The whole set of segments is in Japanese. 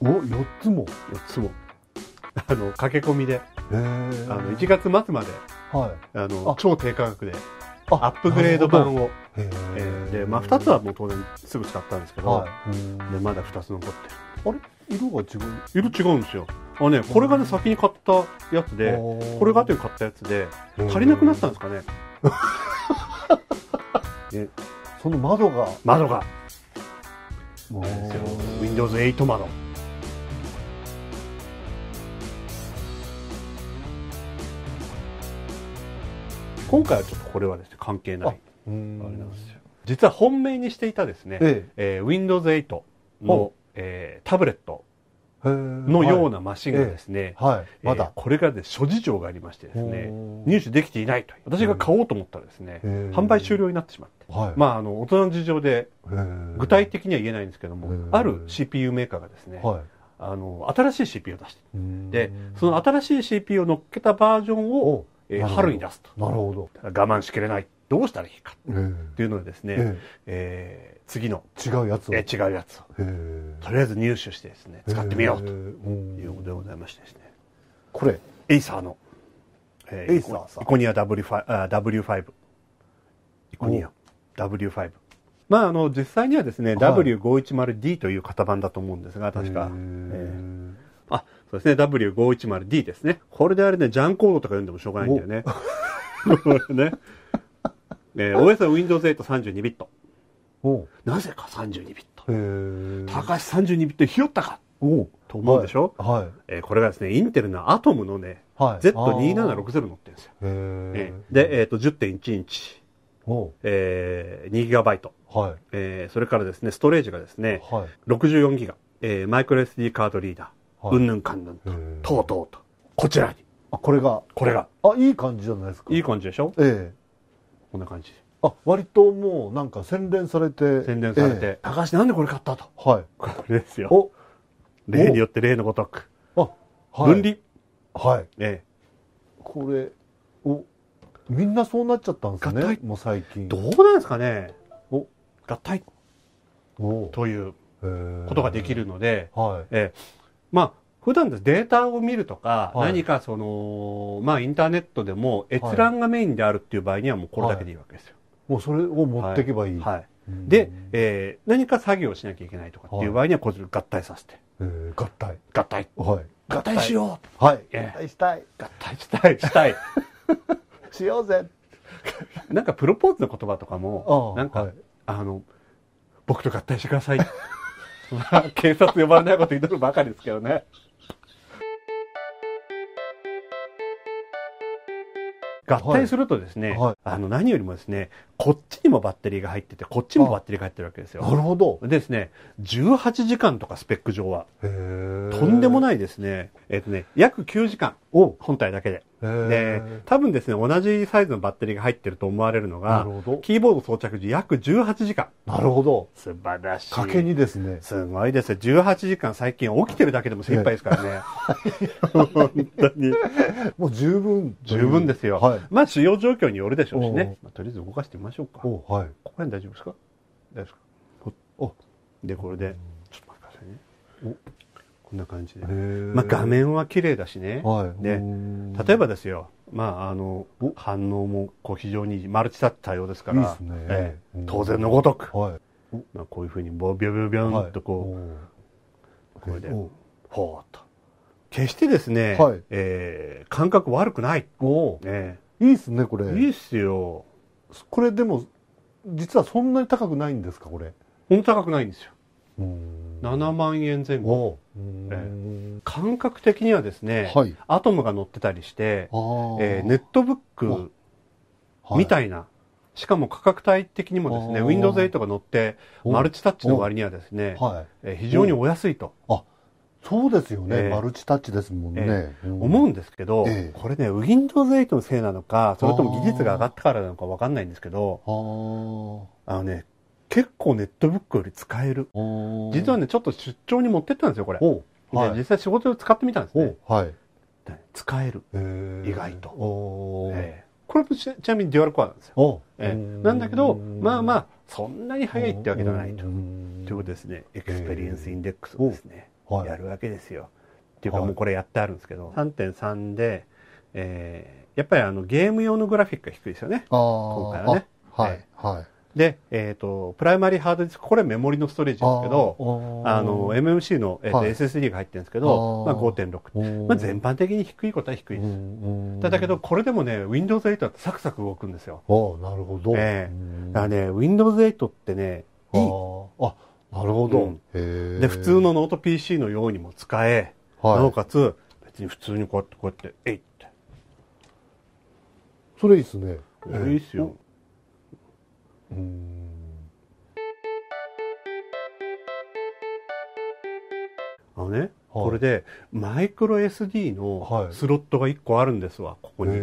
おお4つも4つもあの駆け込みであの1月末まで、はい、あの超低価格でアップグレード版を、えー、で、まあ、2つはもう当然すぐ使ったんですけど、はい、でまだ2つ残ってるあれ色が違う色違うんですよあねこれがね先に買ったやつでこれが後に買ったやつで足りなくなったんですかねね その窓が窓がウィンドウ Windows8 窓今回はちょっとこれはですね関係ないあれなんですよ実は本命にしていたですね、えええー、Windows8 の、えー、タブレットのようなマシンがですね、はい、はいえー、まだ、これからで諸事情がありましてですね、入手できていないと私が買おうと思ったらですね、販売終了になってしまった。はい、まあ、あの大人の事情で具体的には言えないんですけどもある CPU メーカーがですね、はい、あの新しい CPU を出してでその新しい CPU を乗っけたバージョンを、えー、春に出すとなるほど我慢しきれないどうしたらいいかっていうのでですね、えー、えー、次の違うやつを、えー、違うやつを、とりあえず入手してですね使ってみようということでございましてですねこれエイサーの、えー、エイサーイコニア W5 イコニア W5 まあ、あの実際にはですね、はい、W510D という型番だと思うんですが確か、えー、あそうですね W510D ですねこれであれねジャンコードとか読んでもしょうがないんだよね ね、えー、OS は Windows832 ビットなぜか32ビット高橋32ビットひよったかと思うでしょ、はいはい、えー、これがですねインテルのアトムのね、はい、Z2760 乗ってるんですよ、えー、で、えーと、と10.1インチえー、2ギガバイト、はいえー、それからですね、ストレージがですね、はい、64ギガ、えー、マイクロ SD カードリーダー、うんぬんかんぬんと、とうとうと、こちらに。あ、これが。これが。あ、いい感じじゃないですか。いい感じでしょええー、こんな感じ。あ、割ともうなんか洗練されて。洗練されて。えー、高橋なんでこれ買ったと。はい。これですよ。お例によって例のごとく。あ、はい。分離。はい。ええー、これ、お、みんなそうなっちゃったんですねもう最近どうなんですかねお合体ということができるので、はいえまあ普段ですデータを見るとか、はい、何かその、まあ、インターネットでも閲覧がメインであるっていう場合にはもうこれだけでいいわけですよ。はい、もうそれを持っていけばいい、はい、はいで、えー、何か作業しなきゃいけないとかっていう場合には、こちら合体させて。えー、合体。合体。はい。合体しよう。はい。合体したい。合体したい。したい。しようぜなんかプロポーズの言葉とかもなんか、はい、あの僕と合体してください 警察呼ばれないこととるばかりですけどね合体するとですね、はいはい、あの何よりもですねこっちにもバッテリーが入っててこっちもバッテリーが入ってるわけですよなるほどですね18時間とかスペック上はとんでもないですねえっ、ー、とね約9時間本体だけでで、多分ですね、同じサイズのバッテリーが入ってると思われるのが、キーボード装着時約18時間。なるほど。素晴らしい。賭けにですね。すごいですよ。18時間最近起きてるだけでも精一杯ですからね。本当に。もう十分。十分ですよ。はい、まあ使用状況によるでしょうしね。まあ、とりあえず動かしてみましょうか。はい、ここら辺大丈夫ですか大丈夫ですかで、これで、ちょっと待ってくださいね。こんな感じで、まあ、画面は綺麗だしね、はい、で例えばですよ、まあ、あの反応もこう非常にマルチタッチ対応ですから、ねええ、当然のごとく、はいまあ、こういうふうにビョビョビョンとこう、これでほーと決してですね、はい、えー、感覚悪くないお、ね、いいっすねこれいいっすよこれでも実はそんなに高くないんですかこれほんと高くないんですよ7万円前後、感覚的にはですね、はい、アトムが載ってたりして、えー、ネットブックみたいな、はい、しかも価格帯的にもですね Windows 8が載ってマルチタッチの割にはですね、はい、えー、非常にお安いと。そうですよね、えー、マルチタッチですもんね。えーうん、思うんですけど、えー、これね、Windows 8のせいなのか、それとも技術が上がったからなのか分かんないんですけど、あのね、結構ネットブックより使える。実はね、ちょっと出張に持ってったんですよ、これ。はい、実際仕事で使ってみたんですね。はい、使える。意外と。えー、これもちなみにデュアルコアなんですよ。えー、なんだけど、まあまあ、そんなに早いってわけじゃないと。ということですね、エクスペリエンスインデックスをですね、はい、やるわけですよ。っていうか、もうこれやってあるんですけど、3.3で、えー、やっぱりあのゲーム用のグラフィックが低いですよね。今回はね。はい。はいで、えっ、ー、と、プライマリーハードディスク、これメモリのストレージですけど、あの、MMC の、えーとはい、SSD が入ってるんですけど、まあ、5.6。まあ、全般的に低いことは低いです。だけど、これでもね、Windows 8はサクサク動くんですよ。ああ、なるほど。ええー、だからね、Windows 8ってね、いい。あ、なるほど、うん、で、普通のノート PC のようにも使え、はい、なおかつ、別に普通にこうやって、こうやって、えいって。それいいっすね。えー、いいっすよ。あのね、はい、これでマイクロ SD のスロットが1個あるんですわ、ここに。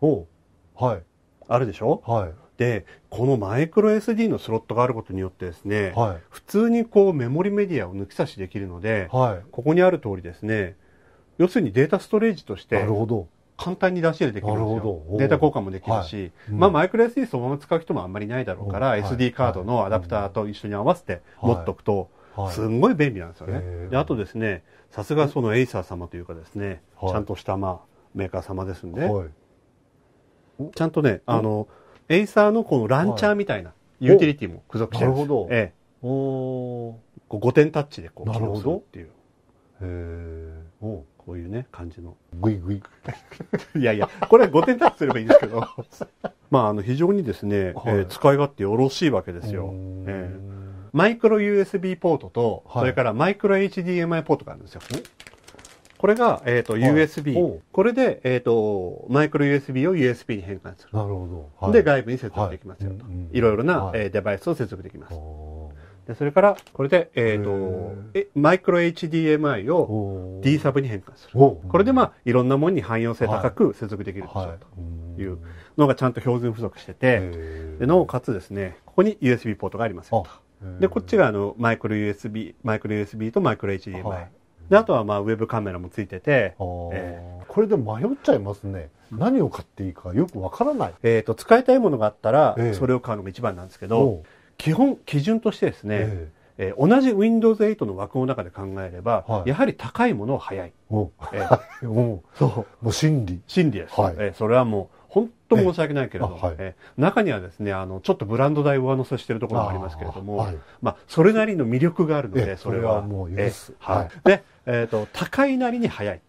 おはい。あるでしょはい。で、このマイクロ SD のスロットがあることによってですね、はい、普通にこうメモリメディアを抜き差しできるので、はい、ここにある通りですね、要するにデータストレージとして、なるほど。簡単に出し入れできるんですよ。データ交換もできるし、はいうん、まあマイクロ SD そのまま使う人もあんまりないだろうから、SD カードのアダプターと一緒に合わせて持っとくと、すんごい便利なんですよね。であとですね、さすがそのエイサー様というかですね、ちゃんとしたまあメーカー様ですんで、はい、ちゃんとね、あの、エイサーのこのランチャーみたいなユーティリティも付属してるんです。よ。ええ。おこう5点タッチでこう、するっていう。へえ。おこういうね感じのグイグイ いやいやこれ5点タッチすればいいんですけど まああの非常にですね、はい、えー、使い勝手よろしいわけですよ、えー、マイクロ USB ポートと、はい、それからマイクロ HDMI ポートがあるんですよこれが、えーと、USB、これで、えーと、マイクロ USB を USB に変換するなるほど、で外部に接続できますよと、い、ろいろな、はえデバイスを接続できますで、それから、これで、えっ、と、え、マイクロ HDMI を D サブに変換する。これで、まあ、いろんなものに汎用性高く接続できるでというのがちゃんと標準付属してて、でなおかつですね、ここに USB ポートがありますよと。で、こっちが、あの、マイクロ USB、マイクロ USB とマイクロ HDMI。はい、で、あとは、まあ、ウェブカメラもついてて、えー、これで迷っちゃいますね。何を買っていいかよくわからない。えっ、と、使いたいものがあったら、それを買うのが一番なんですけど、えー基本基準としてですね、えーえー、同じ Windows8 の枠の中で考えれば、はい、やはり高いものを早い。おえー、おそうもう真理。真理です、はい、えー、それはもう本当申し訳ないけれども、えーはい、えー、中にはですねあのちょっとブランド代を上乗せしているところもありますけれども、はい、まあ、それなりの魅力があるので、それは。それはもう許す、えー、はい、でえーと、高いなりに早い、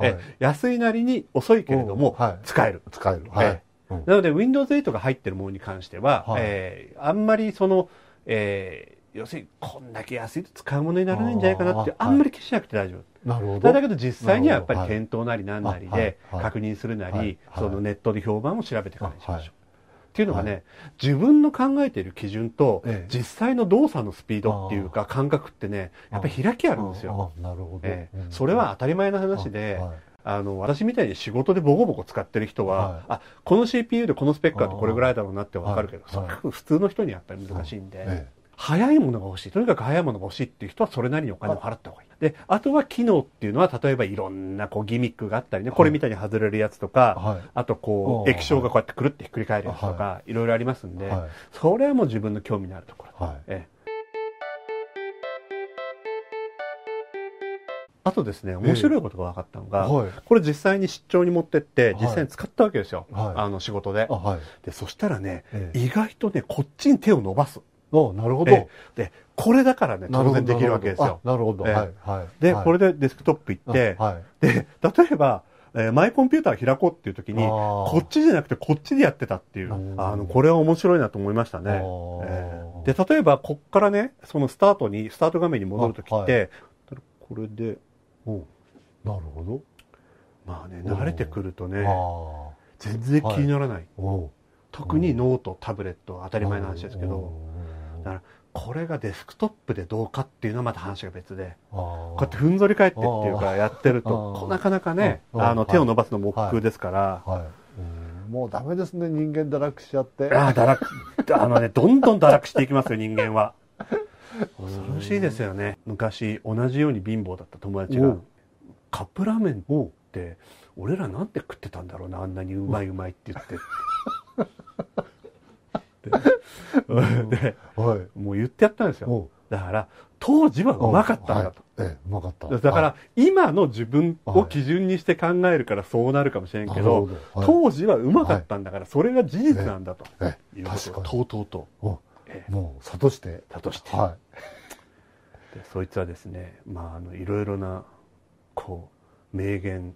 え安いなりに遅いけれども、使える。使える、はいなので Windows 8が入ってるものに関しては、はい、えー、あんまりその、えー、要するにこんだけ安いと使うものにならないんじゃないかなってあんまり消しなくて大丈夫。はいなるほどだけど実際にはやっぱり検討なりなんなりで確認するなり、はいそのネットで評判を調べてからにしましょう。っていうのがね、自分の考えている基準と、実際の動作のスピードっていうか感覚ってねやっぱり開きあるんですよ。なるほど、ええ、それは当たり前の話で、あの、私みたいに仕事でボコボコ使ってる人は、はい、あ、この CPU でこのスペックだとこれぐらいだろうなってわかるけど、はいはい、普通の人にやったら難しいんで、早いものが欲しい。とにかく早いものが欲しいっていう人はそれなりにお金を払った方がいい。で、あとは機能っていうのは、例えばいろんなこうギミックがあったりね、これみたいに外れるやつとか、あとこう、液晶がこうやってくるってひっくり返るやつとか、いろいろありますんで、それはもう自分の興味のあるところ。ええあとですね、面白いことが分かったのが、えーはい、これ実際に出張に持ってって、実際に使ったわけですよ。はい、あの、仕事ではい、で。そしたらね、えー、意外とね、こっちに手を伸ばす。おなるほど、えー、で、これだからね、当然できるわけですよ。なるほど。で、これでデスクトップ行って、で、例えば、えー、マイコンピューター開こうっていう時に、こっちじゃなくてこっちでやってたっていう、あの、これは面白いなと思いましたね。えー、で、例えば、こっからね、そのスタートに、スタート画面に戻るときって、はい、これで、なるほどまあね慣れてくるとね全然気にならない、はい、特にノートタブレット当たり前の話ですけどだからこれがデスクトップでどうかっていうのはまた話が別でこうやってふんぞり返ってっていうかやってるとなかなかねあの手を伸ばすのも億劫ですから、はいはい、もうダメですね人間堕落しちゃってああ堕落あのねどんどん堕落していきますよ人間は。恐ろしいですよね昔同じように貧乏だった友達がカップラーメンって俺らなんて食ってたんだろうなあんなにうまいうまいって言って。で、もう言ってやったんですよだから当時はうまかったんだと、ええ、うまかっただから、今の自分を基準にして考えるからそうなるかもしれんけど、当時はうまかったんだから、それが事実なんだと、ええ、とうとうと。もう諭して諭してはいでそいつはですねまあいろいろなこう名言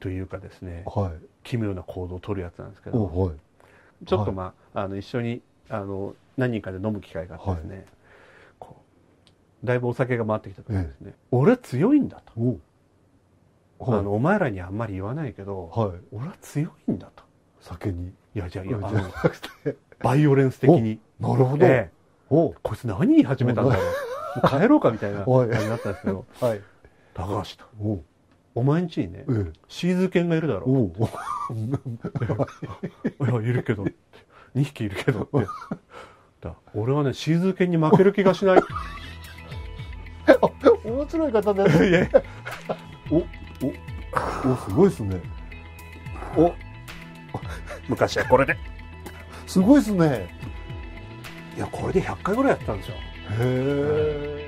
というかですね、はい、奇妙な行動を取るやつなんですけど、はい、ちょっとまあ,、あの一緒にあの何人かで飲む機会があってですね、はい、こうだいぶお酒が回ってきた時にですね、ええ、俺強いんだとお,、あのお前らにあんまり言わないけど、はい、俺は強いんだと酒にいやじゃあいやバイオレンス的になるほど。えー、おこいつ何言い始めたんだろう。帰ろうかみたいな 感じだったんですけど、はい、高橋と。お前んちにね、ええ、シーズ犬がいるだろう。お いや、いるけど、2匹いるけどって。俺はね、シーズ犬に負ける気がしない。面白い方ですね。お、お、お、すごいっすね。お、昔はこれで。すごいっすね。やこれで100回ぐらいやったんですよへえ